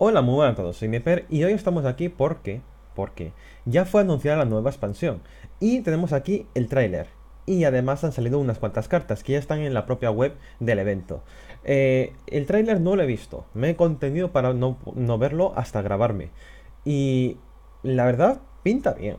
Hola, muy buenas a todos, soy Miper y hoy estamos aquí porque, porque ya fue anunciada la nueva expansión y tenemos aquí el tráiler y además han salido unas cuantas cartas que ya están en la propia web del evento. Eh, el tráiler no lo he visto, me he contenido para no, no verlo hasta grabarme y la verdad pinta bien,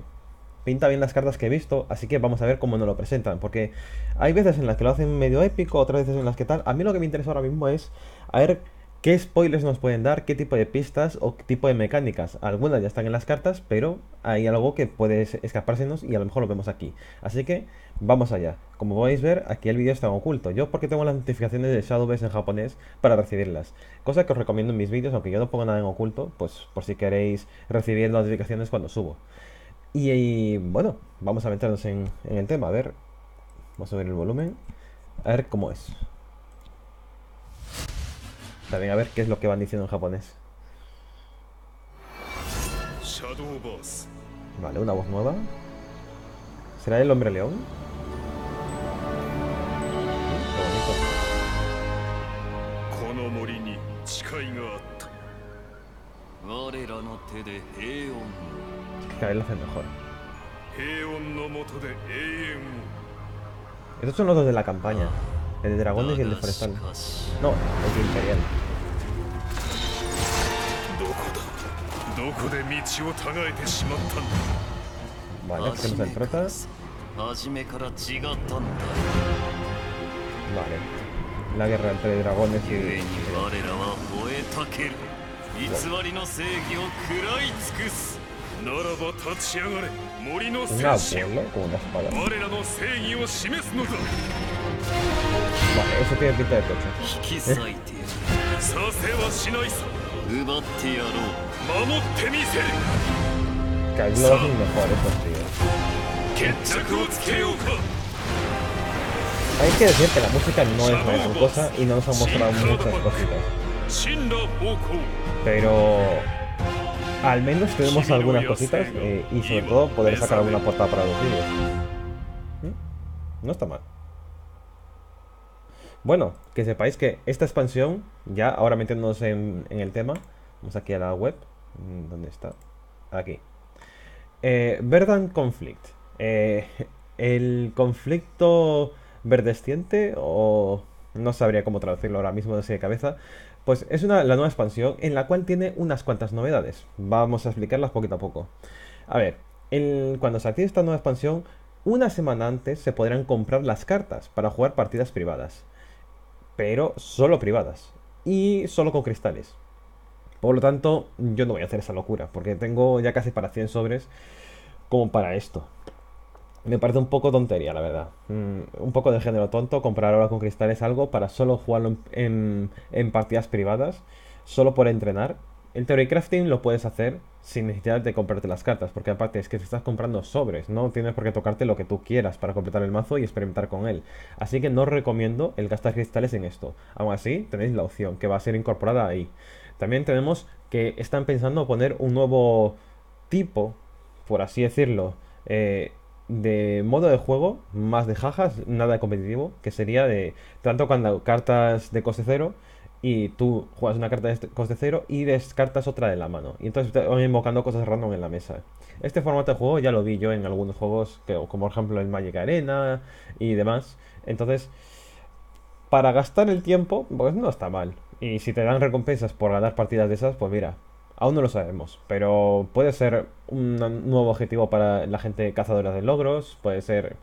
pinta bien las cartas que he visto, así que vamos a ver cómo nos lo presentan, porque hay veces en las que lo hacen medio épico, otras veces en las que tal. A mí lo que me interesa ahora mismo es a ver ¿Qué spoilers nos pueden dar? ¿Qué tipo de pistas o qué tipo de mecánicas? Algunas ya están en las cartas, pero hay algo que puede escapársenos y a lo mejor lo vemos aquí. Así que vamos allá. Como podéis ver, aquí el vídeo está en oculto. Yo porque tengo las notificaciones de Shadowbase en japonés para recibirlas. Cosa que os recomiendo en mis vídeos, aunque yo no pongo nada en oculto, pues por si queréis recibir las notificaciones cuando subo. Y, bueno, vamos a meternos en, en el tema. A ver, vamos a subir el volumen. A ver cómo es. También a ver qué es lo que van diciendo en japonés. Vale, una voz nueva. ¿Será el hombre león? Cada vez lo hacen mejor. Estos son los dos de la campaña. El de dragones y el de forestal. No, el de imperial. どこで道をたがえてしまったんだまあね、すみません、初めからラゲラントレラゴンですよ。に我らは吠えたける。偽りの正義を喰らい尽くす。ならば立ち上がれ、森の我らの正義を示すのだ。引き裂いてやる。させはしないさ。Que es mejor Hay que decir que la música no es gran cosa y no nos ha mostrado muchas cositas. Pero al menos tenemos algunas cositas y sobre todo poder sacar alguna portada para los vídeos. No está mal. Bueno, que sepáis que esta expansión, ya ahora metiéndonos en, el tema, vamos aquí a la web, mm, ¿dónde está? Aquí. Eh, Verdant Conflict. Eh, el conflicto verdesciente, o no sabría cómo traducirlo ahora mismo de cabeza, pues es una, la nueva expansión en la cual tiene unas cuantas novedades. Vamos a explicarlas poquito a poco. A ver, cuando se active esta nueva expansión, una semana antes se podrán comprar las cartas para jugar partidas privadas pero solo privadas y solo con cristales. Por lo tanto, yo no voy a hacer esa locura, porque tengo ya casi para 100 sobres como para esto. Me parece un poco tontería, la verdad. Mm, un poco de género tonto comprar ahora con cristales algo para solo jugarlo en, en, en partidas privadas, solo por entrenar el Theory lo puedes hacer sin necesidad de comprarte las cartas, porque aparte es que te estás comprando sobres, no tienes por qué tocarte lo que tú quieras para completar el mazo y experimentar con él. Así que no recomiendo el gastar cristales en esto. Aún así, tenéis la opción que va a ser incorporada ahí. También tenemos que están pensando poner un nuevo tipo, por así decirlo, eh, de modo de juego, más de jajas, nada competitivo, que sería de tanto cuando cartas de coste cero y tú juegas una carta de coste cero y descartas otra de la mano. Y entonces te van invocando cosas random en la mesa. Este formato de juego ya lo vi yo en algunos juegos, como por ejemplo en Magic Arena y demás. Entonces, para gastar el tiempo, pues no está mal. Y si te dan recompensas por ganar partidas de esas, pues mira, aún no lo sabemos. Pero puede ser un nuevo objetivo para la gente cazadora de logros, puede ser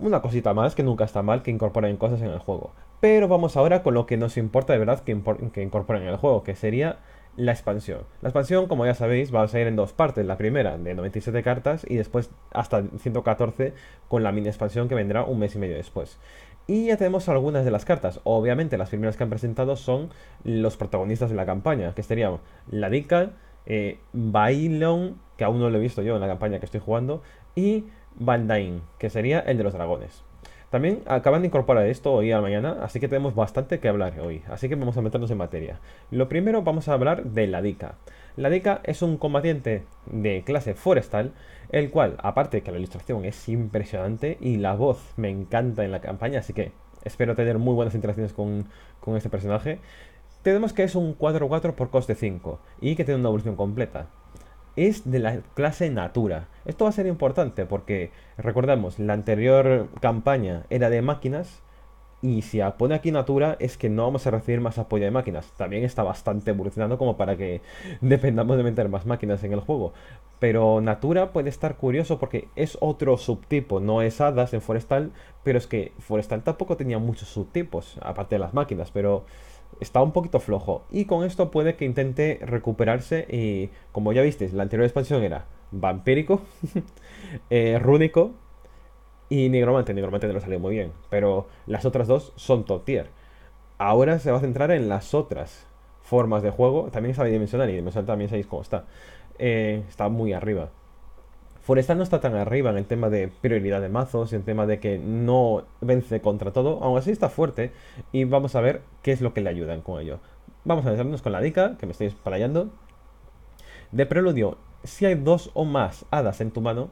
una cosita más que nunca está mal que incorporen cosas en el juego. Pero vamos ahora con lo que nos importa de verdad que, que incorporen en el juego, que sería la expansión. La expansión, como ya sabéis, va a salir en dos partes. La primera de 97 cartas y después hasta 114 con la mini expansión que vendrá un mes y medio después. Y ya tenemos algunas de las cartas. Obviamente las primeras que han presentado son los protagonistas de la campaña, que serían la Dica, eh, Bailon, que aún no lo he visto yo en la campaña que estoy jugando, y Bandain, que sería el de los dragones. También acaban de incorporar esto hoy a la mañana, así que tenemos bastante que hablar hoy, así que vamos a meternos en materia. Lo primero vamos a hablar de la DICA. La DICA es un combatiente de clase forestal, el cual, aparte que la ilustración es impresionante y la voz me encanta en la campaña, así que espero tener muy buenas interacciones con, con este personaje, tenemos que es un 4-4 por coste 5 y que tiene una evolución completa es de la clase Natura. Esto va a ser importante porque, recordemos, la anterior campaña era de máquinas y si pone aquí Natura es que no vamos a recibir más apoyo de máquinas. También está bastante evolucionando como para que dependamos de meter más máquinas en el juego. Pero Natura puede estar curioso porque es otro subtipo, no es hadas en Forestal, pero es que Forestal tampoco tenía muchos subtipos, aparte de las máquinas, pero está un poquito flojo. Y con esto puede que intente recuperarse. Y como ya visteis, la anterior expansión era vampírico, eh, rúnico y nigromante. Nigromante no salió muy bien, pero las otras dos son top tier. Ahora se va a centrar en las otras formas de juego. También está bidimensional y dimensional también sabéis cómo está. Eh, está muy arriba. Forestal no está tan arriba en el tema de prioridad de mazos, y en tema de que no vence contra todo, aún así está fuerte y vamos a ver qué es lo que le ayudan con ello. Vamos a empezarnos con la dica, que me estoy espalayando De preludio, si hay dos o más hadas en tu mano,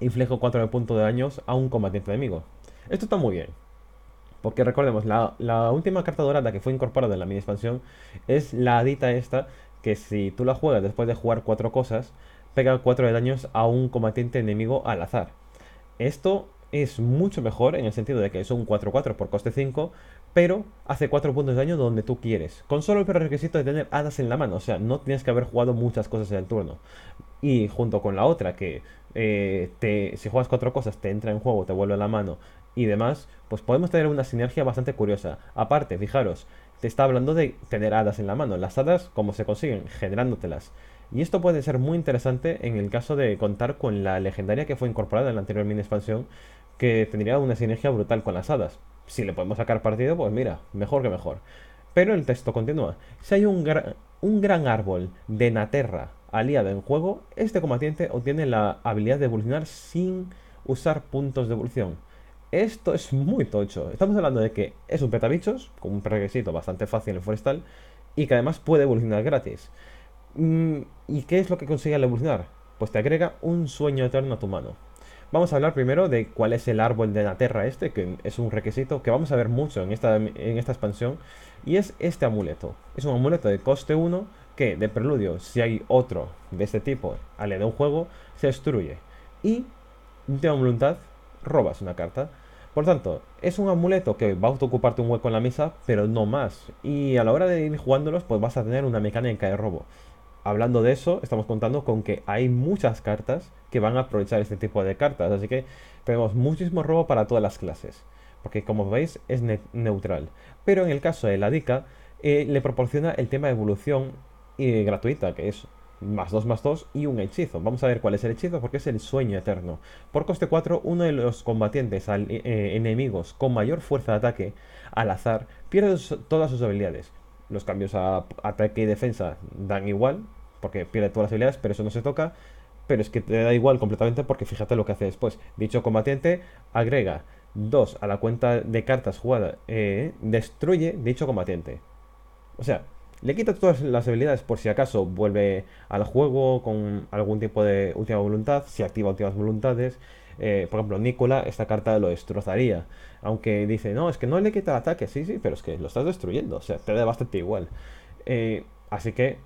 inflejo 4 de de daños a un combatiente enemigo. Esto está muy bien. Porque recordemos, la, la última carta dorada que fue incorporada en la mini expansión es la hadita esta, que si tú la juegas después de jugar cuatro cosas, pega 4 de daños a un combatiente enemigo al azar. Esto es mucho mejor en el sentido de que es un 4-4 por coste 5, pero hace 4 puntos de daño donde tú quieres, con solo el prerequisito de tener hadas en la mano, o sea, no tienes que haber jugado muchas cosas en el turno. Y junto con la otra, que eh, si juegas 4 cosas te entra en juego, te vuelve a la mano y demás, pues podemos tener una sinergia bastante curiosa. Aparte, fijaros, te está hablando de tener hadas en la mano. Las hadas, ¿cómo se consiguen? Generándotelas. Y esto puede ser muy interesante en el caso de contar con la legendaria que fue incorporada en la anterior mini expansión, que tendría una sinergia brutal con las hadas. Si le podemos sacar partido, pues mira, mejor que mejor. Pero el texto continúa. Si hay un, un gran árbol de Naterra aliado en juego, este combatiente obtiene la habilidad de evolucionar sin usar puntos de evolución. Esto es muy tocho. Estamos hablando de que es un petabichos, con un requisito bastante fácil en forestal, y que además puede evolucionar gratis. Mm, ¿Y qué es lo que consigue al evolucionar? Pues te agrega un sueño eterno a tu mano. Vamos a hablar primero de cuál es el árbol de la tierra este, que es un requisito que vamos a ver mucho en esta, expansión, y es este amuleto. Es un amuleto de coste 1 que, de preludio, si hay otro de este tipo al de un juego, se destruye. Y, de voluntad, robas una carta. Por tanto, es un amuleto que va a ocuparte un hueco en la mesa, pero no más. Y a la hora de ir jugándolos, pues vas a tener una mecánica de robo hablando de eso, estamos contando con que hay muchas cartas que van a aprovechar este tipo de cartas. Así que tenemos muchísimo robo para todas las clases. Porque como veis es neutral. Pero en el caso de la DICA, eh, le proporciona el tema de evolución eh, gratuita, que es más 2 más 2 y un hechizo. Vamos a ver cuál es el hechizo porque es el sueño eterno. Por coste 4, uno de los combatientes eh, enemigos con mayor fuerza de ataque al azar pierde todas sus habilidades. Los cambios a ataque y defensa dan igual, porque pierde todas las habilidades, pero eso no se toca. Pero es que te da igual completamente porque fíjate lo que hace después. Dicho combatiente agrega 2 a la cuenta de cartas jugadas, eh, destruye dicho combatiente. O sea, le quita todas las habilidades por si acaso vuelve al juego con algún tipo de última voluntad, si activa últimas voluntades. Eh, por ejemplo, Nicola, esta carta lo destrozaría. Aunque dice, no, es que no le quita el ataque, sí, sí, pero es que lo estás destruyendo, o sea, te da bastante igual. Eh, así que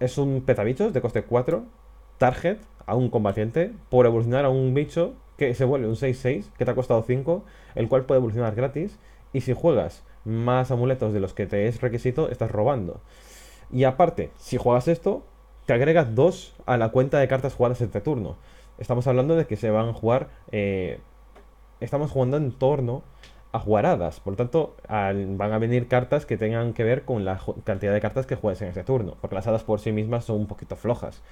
es un petabichos de coste 4, target a un combatiente por evolucionar a un bicho que se vuelve un 6-6 que te ha costado 5, el cual puede evolucionar gratis y si juegas más amuletos de los que te es requisito, estás robando. Y aparte, si juegas esto, te agregas 2 a la cuenta de cartas jugadas este turno. Estamos hablando de que se van a jugar... Eh, estamos jugando en torno ajuaradas. Por lo tanto, van a venir cartas que tengan que ver con la cantidad de cartas que juegues en ese turno, porque las hadas por sí mismas son un poquito flojas.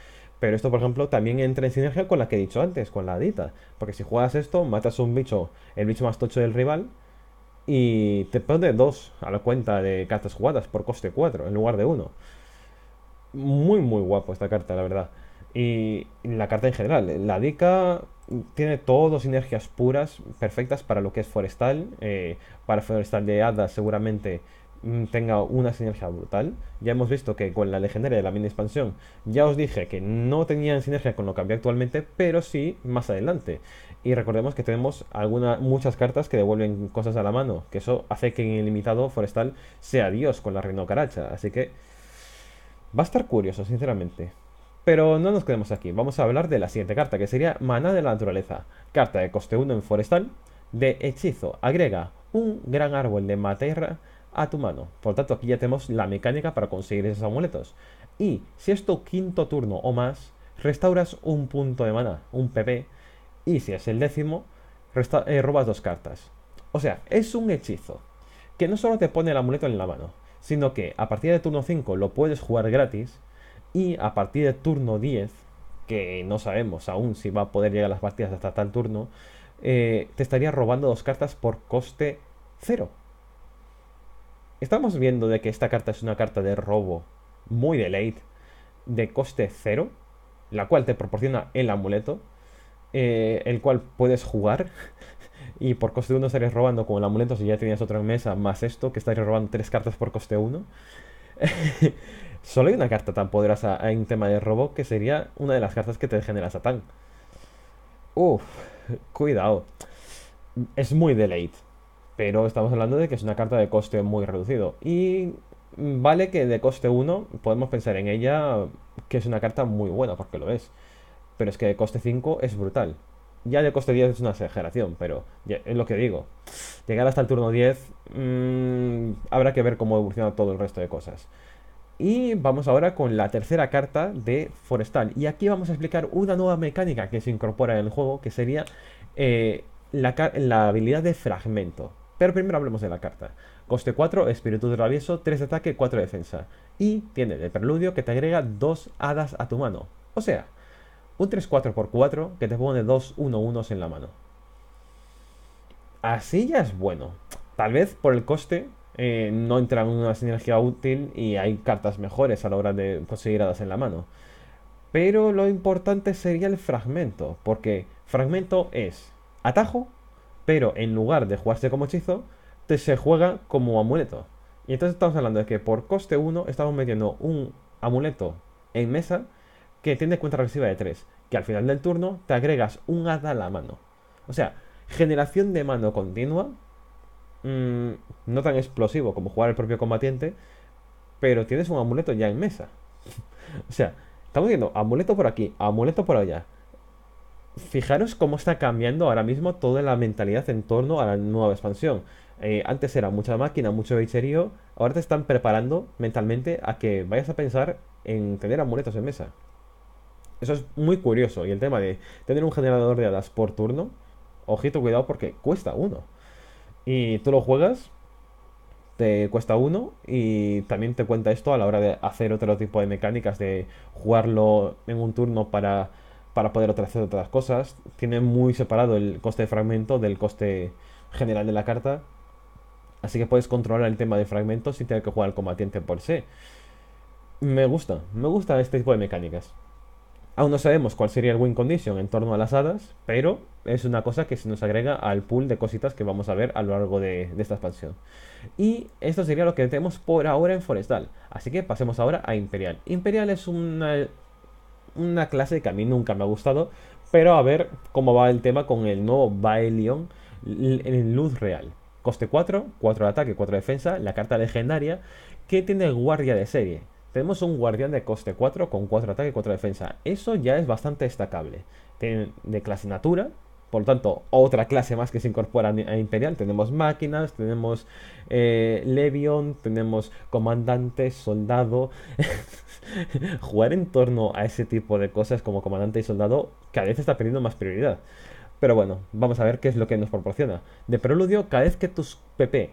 Pero esto, por ejemplo, también entra en sinergia con la que he dicho antes, con la hadita. Porque si juegas esto, matas un bicho, el bicho más tocho del rival, y te pone dos a la cuenta de cartas jugadas por coste 4 en lugar de uno. Muy, muy guapo esta carta, la verdad. Y la carta en general, la dica tiene todo sinergias puras, perfectas para lo que es forestal. Eh, para forestal de hadas seguramente mm, tenga una sinergia brutal. Ya hemos visto que con la legendaria de la mini expansión ya os dije que no tenían sinergia con lo que había actualmente, pero sí más adelante. Y recordemos que tenemos algunas muchas cartas que devuelven cosas a la mano, que eso hace que en el limitado forestal sea Dios con la reino caracha. Así que va a estar curioso, sinceramente. Pero no nos quedemos aquí, vamos a hablar de la siguiente carta, que sería Maná de la Naturaleza. Carta de coste 1 en forestal, de hechizo, agrega un gran árbol de Materra a tu mano. Por tanto, aquí ya tenemos la mecánica para conseguir esos amuletos. Y si es tu quinto turno o más, restauras un punto de mana, un PP. Y si es el décimo, eh, robas dos cartas. O sea, es un hechizo que no solo te pone el amuleto en la mano, sino que a partir de turno 5 lo puedes jugar gratis y a partir de turno 10, que no sabemos aún si va a poder llegar a las partidas hasta tal turno, eh, te estaría robando dos cartas por coste Cero Estamos viendo de que esta carta es una carta de robo muy de late, de coste cero la cual te proporciona el amuleto, eh, el cual puedes jugar. y por coste 1 estarías robando con el amuleto si ya tenías otra en mesa, más esto, que estarías robando tres cartas por coste 1. Solo hay una carta tan poderosa en tema de robo que sería una de las cartas que te genera Satán. Uf, cuidado. Es muy delayed, Pero estamos hablando de que es una carta de coste muy reducido. Y vale que de coste 1 podemos pensar en ella que es una carta muy buena, porque lo es. Pero es que de coste 5 es brutal. Ya de coste 10 es una exageración, pero es lo que digo. Llegar hasta el turno 10 mm, habrá que ver cómo evoluciona todo el resto de cosas. Y vamos ahora con la tercera carta de Forestal. Y aquí vamos a explicar una nueva mecánica que se incorpora en el juego, que sería eh, la, habilidad de fragmento. Pero primero hablemos de la carta. Coste 4, espíritu de travieso, 3 de ataque, 4 de defensa. Y tiene de preludio que te agrega 2 hadas a tu mano. O sea, un 3-4x4 que te pone 2 1 1 en la mano. Así ya es bueno. Tal vez por el coste eh, no entra en una sinergia útil y hay cartas mejores a la hora de conseguir hadas en la mano. Pero lo importante sería el fragmento, porque fragmento es atajo, pero en lugar de jugarse como hechizo, te se juega como amuleto. Y entonces estamos hablando de que por coste 1 estamos metiendo un amuleto en mesa que tiene cuenta regresiva de 3, que al final del turno te agregas un hada a la mano. O sea, generación de mano continua Mm, no tan explosivo como jugar el propio combatiente, pero tienes un amuleto ya en mesa. o sea, estamos viendo amuleto por aquí, amuleto por allá. Fijaros cómo está cambiando ahora mismo toda la mentalidad en torno a la nueva expansión. Eh, antes era mucha máquina, mucho bicherío, ahora te están preparando mentalmente a que vayas a pensar en tener amuletos en mesa. Eso es muy curioso. Y el tema de tener un generador de hadas por turno, ojito, cuidado porque cuesta uno y tú lo juegas, te cuesta uno y también te cuenta esto a la hora de hacer otro tipo de mecánicas, de jugarlo en un turno para, para poder hacer otras cosas. Tiene muy separado el coste de fragmento del coste general de la carta. Así que puedes controlar el tema de fragmentos sin tener que jugar al combatiente por sí. Me gusta, me gusta este tipo de mecánicas. Aún no sabemos cuál sería el win condition en torno a las hadas, pero es una cosa que se nos agrega al pool de cositas que vamos a ver a lo largo de, esta expansión. Y esto sería lo que tenemos por ahora en Forestal. Así que pasemos ahora a Imperial. Imperial es una, una clase que a mí nunca me ha gustado, pero a ver cómo va el tema con el nuevo Baelion en luz real. Coste 4, 4 de ataque, 4 de defensa, la carta legendaria que tiene el guardia de serie tenemos un guardián de coste 4 con 4 ataque y 4 defensa. Eso ya es bastante destacable. de clase natura, por lo tanto, otra clase más que se incorpora a Imperial. Tenemos máquinas, tenemos eh, Levion, tenemos comandante, soldado. Jugar en torno a ese tipo de cosas como comandante y soldado cada vez está perdiendo más prioridad. Pero bueno, vamos a ver qué es lo que nos proporciona. De preludio, cada vez que tus PP,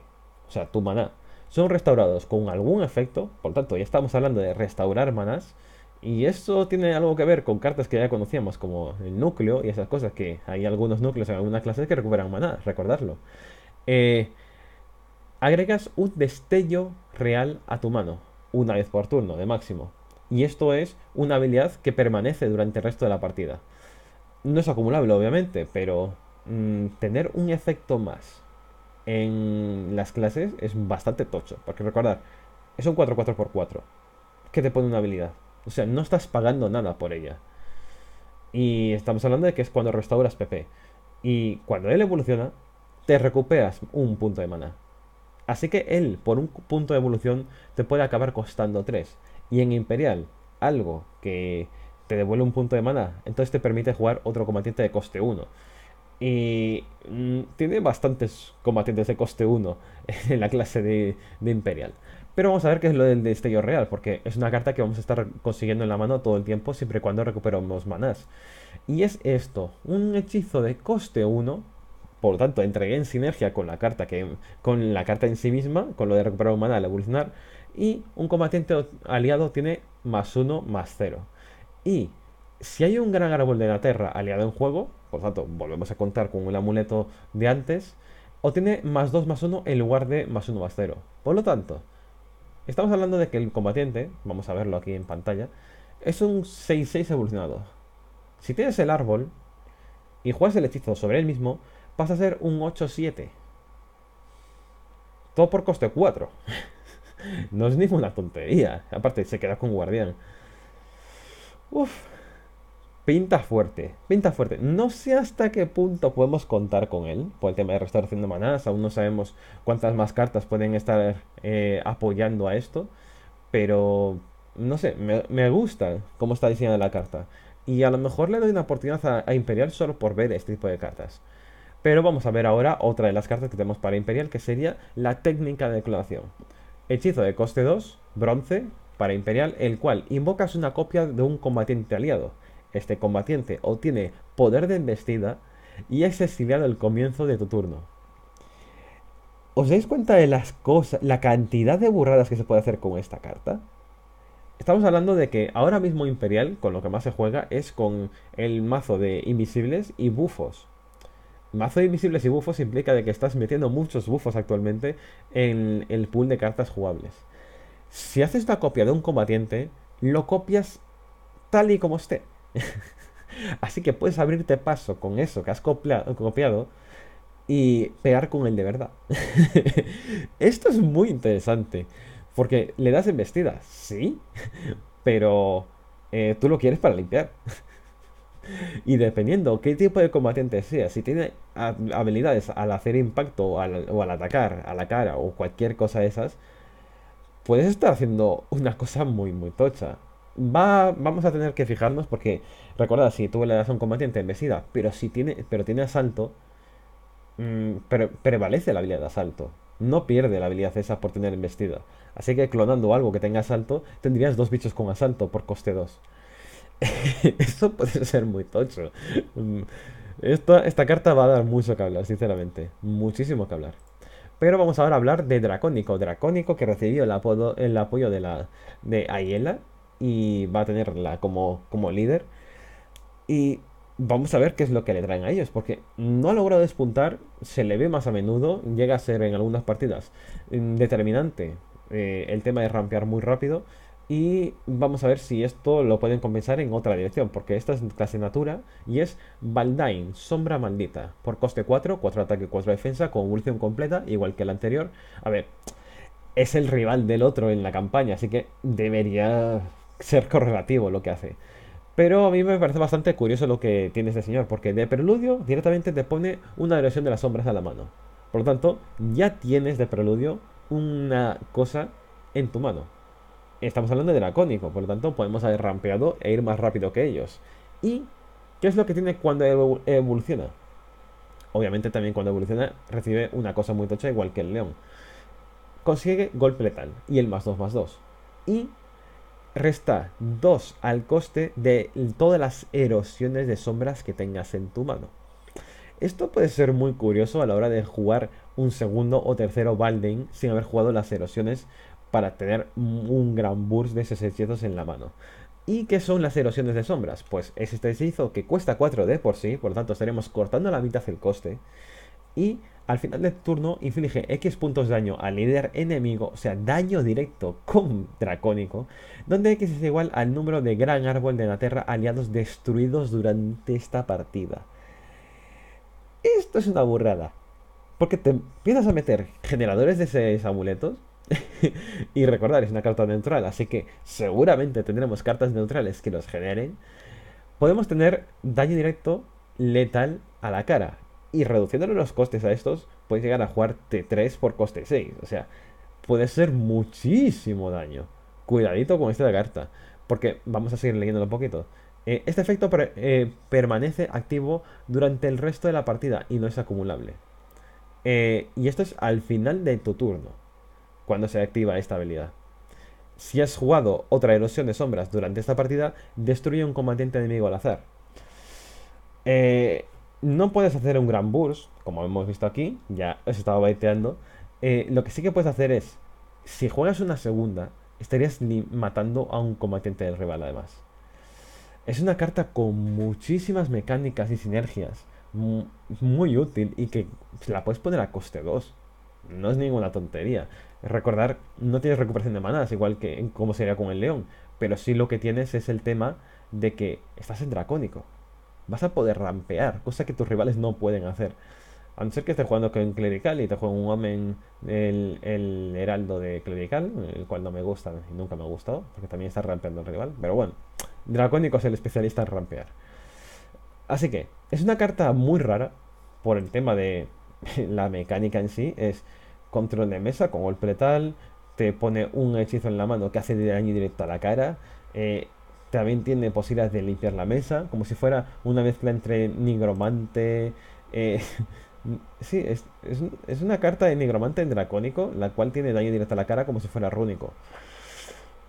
o sea, tu maná, son restaurados con algún efecto, por tanto ya estamos hablando de restaurar manás, y esto tiene algo que ver con cartas que ya conocíamos como el núcleo y esas cosas, que hay algunos núcleos en algunas clases que recuperan maná, recordarlo. Eh, agregas un destello real a tu mano, una vez por turno de máximo, y esto es una habilidad que permanece durante el resto de la partida. No es acumulable, obviamente, pero mm, tener un efecto más en las clases es bastante tocho. Porque recordar, es un 4-4x4 que te pone una habilidad. O sea, no estás pagando nada por ella. Y estamos hablando de que es cuando restauras PP. Y cuando él evoluciona, te recuperas un punto de mana. Así que él, por un punto de evolución, te puede acabar costando 3. Y en Imperial, algo que te devuelve un punto de mana, entonces te permite jugar otro combatiente de coste 1. Y mm, tiene bastantes combatientes de coste 1 en la clase de, Imperial. Pero vamos a ver qué es lo del destello real, porque es una carta que vamos a estar consiguiendo en la mano todo el tiempo, siempre y cuando recuperemos manás. Y es esto, un hechizo de coste 1, por lo tanto, entregué en sinergia con la carta que con la carta en sí misma, con lo de recuperar un maná al evolucionar, y un combatiente aliado tiene más 1, más 0. Y si hay un gran árbol de la tierra aliado en juego, por lo tanto, volvemos a contar con el amuleto de antes. O tiene más 2 más 1 en lugar de más 1 más 0. Por lo tanto, estamos hablando de que el combatiente, vamos a verlo aquí en pantalla, es un 6-6 evolucionado. Si tienes el árbol y juegas el hechizo sobre él mismo, pasa a ser un 8-7. Todo por coste 4. no es ninguna tontería. Aparte, se queda con guardián. Uf, pinta fuerte, pinta fuerte. No sé hasta qué punto podemos contar con él por el tema de restauración de manadas. Aún no sabemos cuántas más cartas pueden estar eh, apoyando a esto. Pero no sé, me, gusta cómo está diseñada la carta. Y a lo mejor le doy una oportunidad a, a, Imperial solo por ver este tipo de cartas. Pero vamos a ver ahora otra de las cartas que tenemos para Imperial, que sería la técnica de clonación. Hechizo de coste 2, bronce, para Imperial, el cual invocas una copia de un combatiente aliado este combatiente obtiene poder de embestida y es exiliado el comienzo de tu turno. ¿Os dais cuenta de las cosas, la cantidad de burradas que se puede hacer con esta carta? Estamos hablando de que ahora mismo Imperial, con lo que más se juega, es con el mazo de invisibles y bufos. Mazo de invisibles y bufos implica de que estás metiendo muchos bufos actualmente en el pool de cartas jugables. Si haces una copia de un combatiente, lo copias tal y como esté. Así que puedes abrirte paso con eso que has copiado y pegar con él de verdad. Esto es muy interesante. Porque le das embestidas, sí, pero eh, tú lo quieres para limpiar. y dependiendo qué tipo de combatiente sea, si tiene habilidades al hacer impacto al, o al atacar a la cara o cualquier cosa de esas, puedes estar haciendo una cosa muy, muy tocha vamos a tener que fijarnos porque, recuerda, si tú le das un combatiente embestida, pero si tiene, pero tiene asalto, mm, pero, prevalece la habilidad de asalto. No pierde la habilidad esa por tener embestida. Así que clonando algo que tenga asalto, tendrías dos bichos con asalto por coste 2. Eso puede ser muy tocho. Mm, esta, esta carta va a dar mucho que hablar, sinceramente. Muchísimo que hablar. Pero vamos ahora a hablar de Dracónico. Dracónico que recibió el, apodo, el apoyo de, la, de y va a tenerla como, como líder. Y vamos a ver qué es lo que le traen a ellos, porque no ha logrado despuntar, se le ve más a menudo, llega a ser en algunas partidas mm, determinante eh, el tema de rampear muy rápido. Y vamos a ver si esto lo pueden compensar en otra dirección, porque esta es clase natura y es Baldain, Sombra Maldita, por coste 4, 4 ataque, 4 defensa, con evolución completa, igual que la anterior. A ver, es el rival del otro en la campaña, así que debería ser correlativo lo que hace. Pero a mí me parece bastante curioso lo que tiene este señor, porque de preludio directamente te pone una versión de las sombras a la mano. Por lo tanto, ya tienes de preludio una cosa en tu mano. Estamos hablando de dracónico, por lo tanto podemos haber rampeado e ir más rápido que ellos. ¿Y qué es lo que tiene cuando evoluciona? Obviamente también cuando evoluciona recibe una cosa muy tocha igual que el león. Consigue golpe letal y el más 2 más 2. Y resta 2 al coste de todas las erosiones de sombras que tengas en tu mano. Esto puede ser muy curioso a la hora de jugar un segundo o tercero Balden sin haber jugado las erosiones para tener un gran burst de esos en la mano. ¿Y qué son las erosiones de sombras? Pues es este hechizo que cuesta 4 de por sí, por lo tanto estaremos cortando la mitad el coste y al final del turno inflige X puntos de daño al líder enemigo, o sea, daño directo con dracónico, donde X es igual al número de gran árbol de la tierra aliados destruidos durante esta partida. Esto es una burrada, porque te empiezas a meter generadores de seis amuletos. y recordar, es una carta neutral, así que seguramente tendremos cartas neutrales que los generen. Podemos tener daño directo letal a la cara, y reduciéndole los costes a estos, puedes llegar a jugar T3 por coste 6. O sea, puede ser muchísimo daño. Cuidadito con esta carta. Porque vamos a seguir leyéndolo un poquito. Eh, este efecto eh, permanece activo durante el resto de la partida y no es acumulable. Eh, y esto es al final de tu turno, cuando se activa esta habilidad. Si has jugado otra erosión de sombras durante esta partida, destruye un combatiente enemigo al azar. Eh, no puedes hacer un gran burst, como hemos visto aquí, ya os estaba baiteando. Eh, lo que sí que puedes hacer es, si juegas una segunda, estarías matando a un combatiente del rival además. Es una carta con muchísimas mecánicas y sinergias, muy útil y que la puedes poner a coste 2. No es ninguna tontería. Recordar, no tienes recuperación de manadas, igual que como sería con el león, pero sí lo que tienes es el tema de que estás en dracónico vas a poder rampear, cosa que tus rivales no pueden hacer. A no ser que estés jugando con Clerical y te juegue un homem el, Heraldo de Clerical, el cual no me gusta y nunca me ha gustado, porque también está rampeando el rival. Pero bueno, Dracónico es el especialista en rampear. Así que, es una carta muy rara por el tema de la mecánica en sí. Es control de mesa con golpe te pone un hechizo en la mano que hace daño directo a la cara. Eh, también tiene posibilidades de limpiar la mesa, como si fuera una mezcla entre nigromante. Eh, sí, es, una carta de nigromante en dracónico, la cual tiene daño directo a la cara como si fuera rúnico.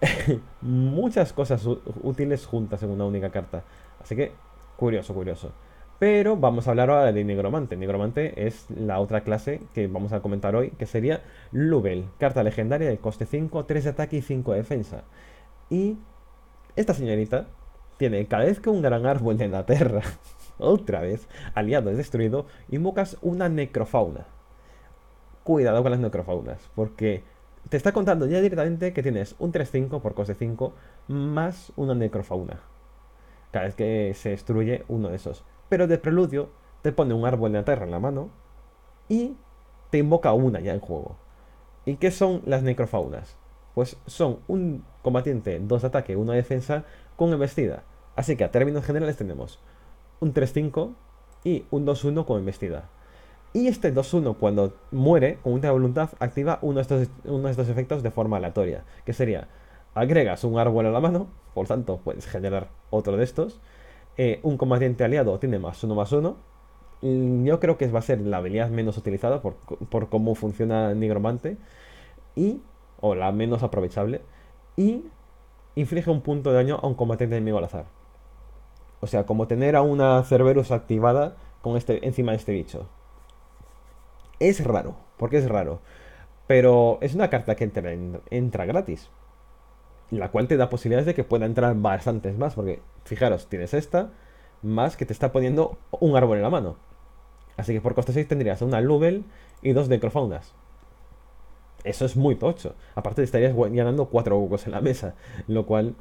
Muchas cosas útiles juntas en una única carta. Así que, curioso, curioso. Pero vamos a hablar ahora de Nigromante. Nigromante es la otra clase que vamos a comentar hoy, que sería Lubel, carta legendaria de coste 5, 3 de ataque y 5 de defensa. Y esta señorita tiene cada vez que un gran árbol de la tierra, otra vez, aliado es destruido, invocas una necrofauna. Cuidado con las necrofaunas, porque te está contando ya directamente que tienes un 3-5 por coste 5 más una necrofauna. Cada vez que se destruye uno de esos. Pero de preludio te pone un árbol de la tierra en la mano y te invoca una ya en juego. ¿Y qué son las necrofaunas? Pues son un combatiente, 2 de ataque, 1 defensa, con embestida. Así que a términos generales tenemos un 3-5 y un 2-1 con embestida. Y este 2-1 cuando muere con una voluntad activa uno de, estos, uno de estos efectos de forma aleatoria, que sería agregas un árbol a la mano, por tanto puedes generar otro de estos, eh, un combatiente aliado tiene más 1 más 1, mm, yo creo que va a ser la habilidad menos utilizada por, por cómo funciona Nigromante, y, o la menos aprovechable, y inflige un punto de daño a un combatiente enemigo al azar. O sea, como tener a una Cerberus activada con este, encima de este bicho. Es raro, porque es raro. Pero es una carta que entra, gratis. La cual te da posibilidades de que pueda entrar bastantes más. Porque, fijaros, tienes esta, más que te está poniendo un árbol en la mano. Así que por coste 6 tendrías una Lubel y dos Necrofaunas. Eso es muy tocho. Aparte estarías ganando cuatro huecos en la mesa, lo cual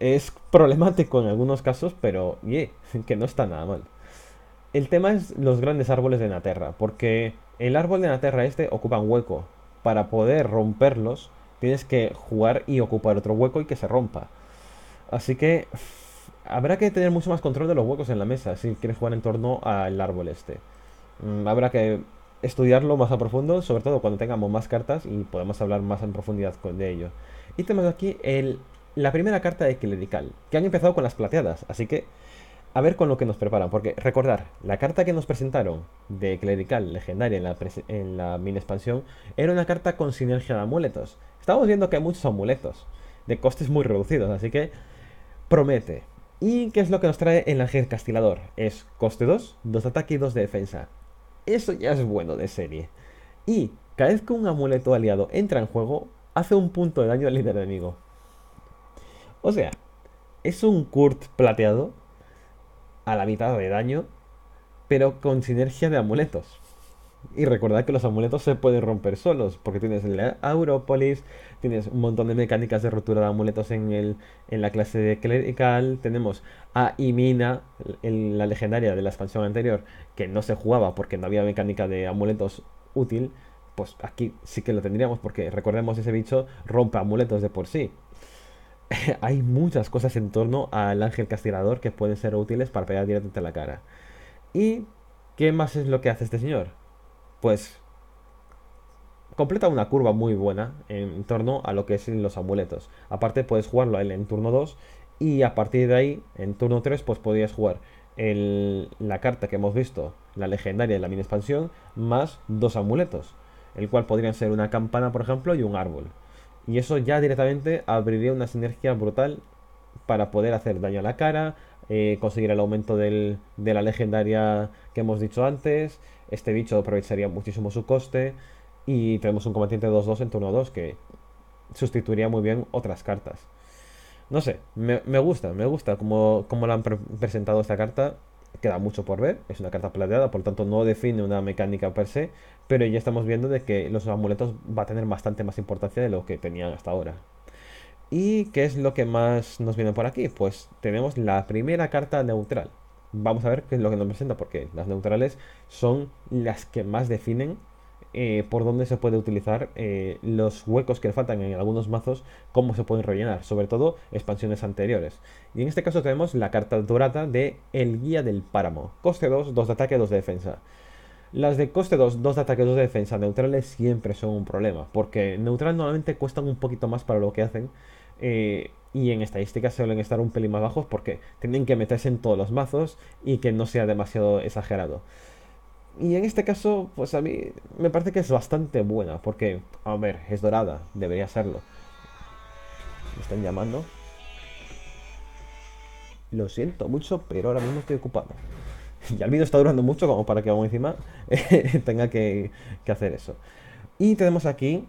es problemático en algunos casos, pero yeah, que no está nada mal. El tema es los grandes árboles de Naterra, porque el árbol de Naterra este ocupa un hueco. Para poder romperlos, tienes que jugar y ocupar otro hueco y que se rompa. Así que habrá que tener mucho más control de los huecos en la mesa si quieres jugar en torno al árbol este. Mm, habrá que estudiarlo más a profundo, sobre todo cuando tengamos más cartas y podemos hablar más en profundidad de ello. Y tenemos aquí el, la primera carta de Clerical, que han empezado con las plateadas, así que a ver con lo que nos preparan, porque recordar, la carta que nos presentaron de Clerical legendaria en la, en la mini expansión era una carta con sinergia de amuletos. Estamos viendo que hay muchos amuletos, de costes muy reducidos, así que promete. ¿Y qué es lo que nos trae el ángel castilador? Es coste 2, 2 de ataque y 2 de defensa. Eso ya es bueno de serie. Y cada vez que un amuleto aliado entra en juego, hace un punto de daño al líder enemigo. O sea, es un Kurt plateado a la mitad de daño, pero con sinergia de amuletos. Y recordad que los amuletos se pueden romper solos, porque tienes la Aurópolis, tienes un montón de mecánicas de rotura de amuletos en, el, en la clase de clerical, tenemos a Imina, la legendaria de la expansión anterior, que no se jugaba porque no había mecánica de amuletos útil, pues aquí sí que lo tendríamos, porque recordemos ese bicho rompe amuletos de por sí. Hay muchas cosas en torno al ángel castigador que pueden ser útiles para pegar directamente a la cara. ¿Y qué más es lo que hace este señor? pues completa una curva muy buena en torno a lo que es los amuletos. Aparte puedes jugarlo en turno 2 y a partir de ahí en turno 3 pues podrías jugar la carta que hemos visto, la legendaria de la mini expansión, más dos amuletos, el cual podrían ser una campana por ejemplo y un árbol. Y eso ya directamente abriría una sinergia brutal para poder hacer daño a la cara, eh, conseguir el aumento de la legendaria que hemos dicho antes. Este bicho aprovecharía muchísimo su coste. Y tenemos un combatiente 2-2 en turno 2 que sustituiría muy bien otras cartas. No sé, me, gusta, me gusta como, la han presentado esta carta. Queda mucho por ver, es una carta plateada, por lo tanto no define una mecánica per se, pero ya estamos viendo de que los amuletos va a tener bastante más importancia de lo que tenían hasta ahora. ¿Y qué es lo que más nos viene por aquí? Pues tenemos la primera carta neutral. Vamos a ver qué es lo que nos presenta, porque las neutrales son las que más definen eh, por dónde se puede utilizar eh, los huecos que faltan en algunos mazos, cómo se pueden rellenar, sobre todo expansiones anteriores. Y en este caso tenemos la carta dorada de El Guía del Páramo. Coste 2, 2 de ataque, 2 de defensa. Las de coste 2, 2 de ataque, 2 de defensa neutrales siempre son un problema, porque neutrales normalmente cuestan un poquito más para lo que hacen eh, y en estadísticas suelen estar un pelín más bajos porque tienen que meterse en todos los mazos y que no sea demasiado exagerado. Y en este caso, pues a mí me parece que es bastante buena, porque, a ver, es dorada, debería serlo. Me están llamando. Lo siento mucho, pero ahora mismo estoy ocupado. Ya el vídeo está durando mucho como para que aún encima tenga que, que hacer eso. Y tenemos aquí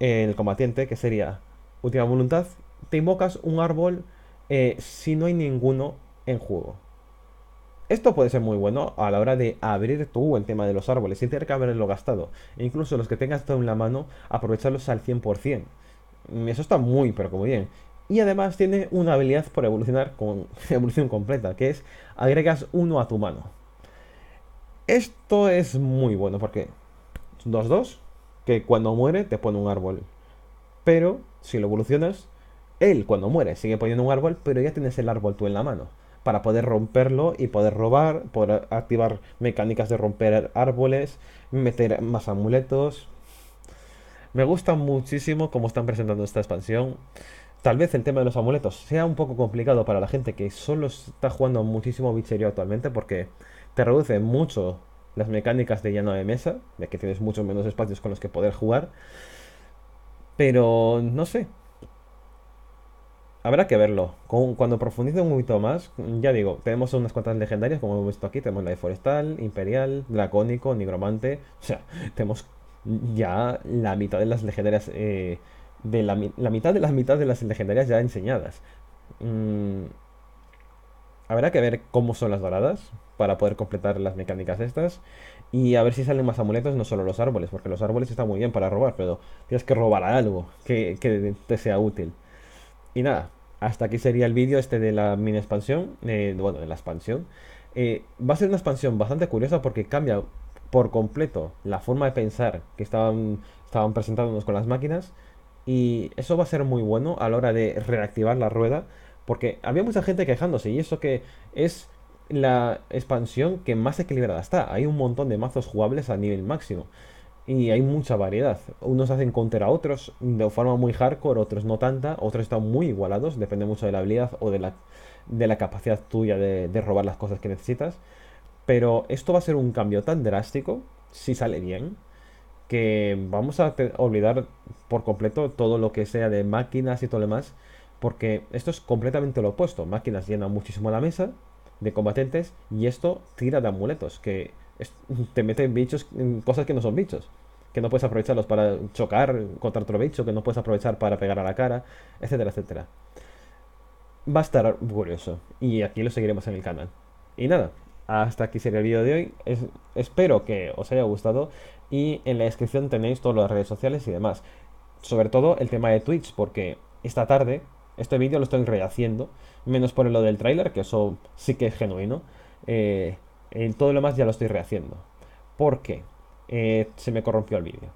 el combatiente, que sería última voluntad te invocas un árbol eh, si no hay ninguno en juego. Esto puede ser muy bueno a la hora de abrir tú el tema de los árboles sin tener que haberlo gastado. E incluso los que tengas todo en la mano, aprovecharlos al 100%. Mm, eso está muy, pero como bien. Y además tiene una habilidad por evolucionar con evolución completa, que es agregas uno a tu mano. Esto es muy bueno porque dos dos que cuando muere te pone un árbol. Pero si lo evolucionas, él, cuando muere, sigue poniendo un árbol, pero ya tienes el árbol tú en la mano. Para poder romperlo y poder robar, poder activar mecánicas de romper árboles, meter más amuletos. Me gusta muchísimo cómo están presentando esta expansión. Tal vez el tema de los amuletos sea un poco complicado para la gente que solo está jugando muchísimo bichería actualmente porque te reduce mucho las mecánicas de llano de mesa, ya que tienes mucho menos espacios con los que poder jugar. Pero no sé, habrá que verlo. cuando profundice un poquito más, ya digo, tenemos unas cuantas legendarias, como hemos visto aquí. Tenemos la de Forestal, Imperial, Dracónico, Nigromante. O sea, tenemos ya la mitad de las legendarias. Eh, de la, mitad de las mitad de las legendarias ya enseñadas. Mm, habrá que ver cómo son las doradas para poder completar las mecánicas estas. Y a ver si salen más amuletos, no solo los árboles, porque los árboles están muy bien para robar, pero tienes que robar algo que te sea útil. Y nada, hasta aquí sería el vídeo este de la mini expansión, eh, bueno, de la expansión. Eh, va a ser una expansión bastante curiosa porque cambia por completo la forma de pensar que estaban, estaban presentándonos con las máquinas. Y eso va a ser muy bueno a la hora de reactivar la rueda. Porque había mucha gente quejándose y eso que es la expansión que más equilibrada está. Hay un montón de mazos jugables a nivel máximo y hay mucha variedad. Unos hacen contra a otros de forma muy hardcore, otros no tanta, otros están muy igualados, depende mucho de la habilidad o de la, de la capacidad tuya de, robar las cosas que necesitas. Pero esto va a ser un cambio tan drástico, si sale bien, que vamos a olvidar por completo todo lo que sea de máquinas y todo lo demás, porque esto es completamente lo opuesto. Máquinas llenan muchísimo la mesa de combatientes y esto tira de amuletos, que te mete bichos, en cosas que no son bichos. Que no puedes aprovecharlos para chocar contra otro bicho, que no puedes aprovechar para pegar a la cara, etcétera, etcétera. Va a estar curioso. Y aquí lo seguiremos en el canal. Y nada, hasta aquí sería el vídeo de hoy. espero que os haya gustado. Y en la descripción tenéis todas las redes sociales y demás. Sobre todo el tema de Twitch, porque esta tarde este vídeo lo estoy rehaciendo. Menos por lo del tráiler, que eso sí que es genuino. Eh, todo lo más ya lo estoy rehaciendo. Porque eh, se me corrompió el vídeo.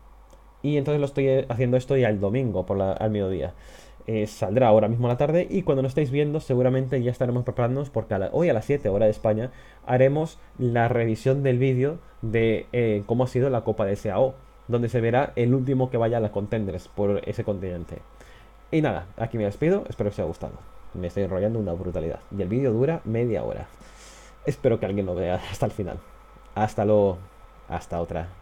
Y entonces lo estoy eh, haciendo esto ya el domingo, por al mediodía. Eh, saldrá ahora mismo a la tarde y cuando lo estéis viendo seguramente ya estaremos preparándonos porque hoy a las 7 hora de España haremos la revisión del vídeo de eh, cómo ha sido la Copa de SAO, donde se verá el último que vaya a la Contenders por ese continente. Y nada, aquí me despido, espero que os haya gustado. Me estoy enrollando una brutalidad y el vídeo dura media hora. Espero que alguien lo vea hasta el final. Hasta luego. Hasta otra.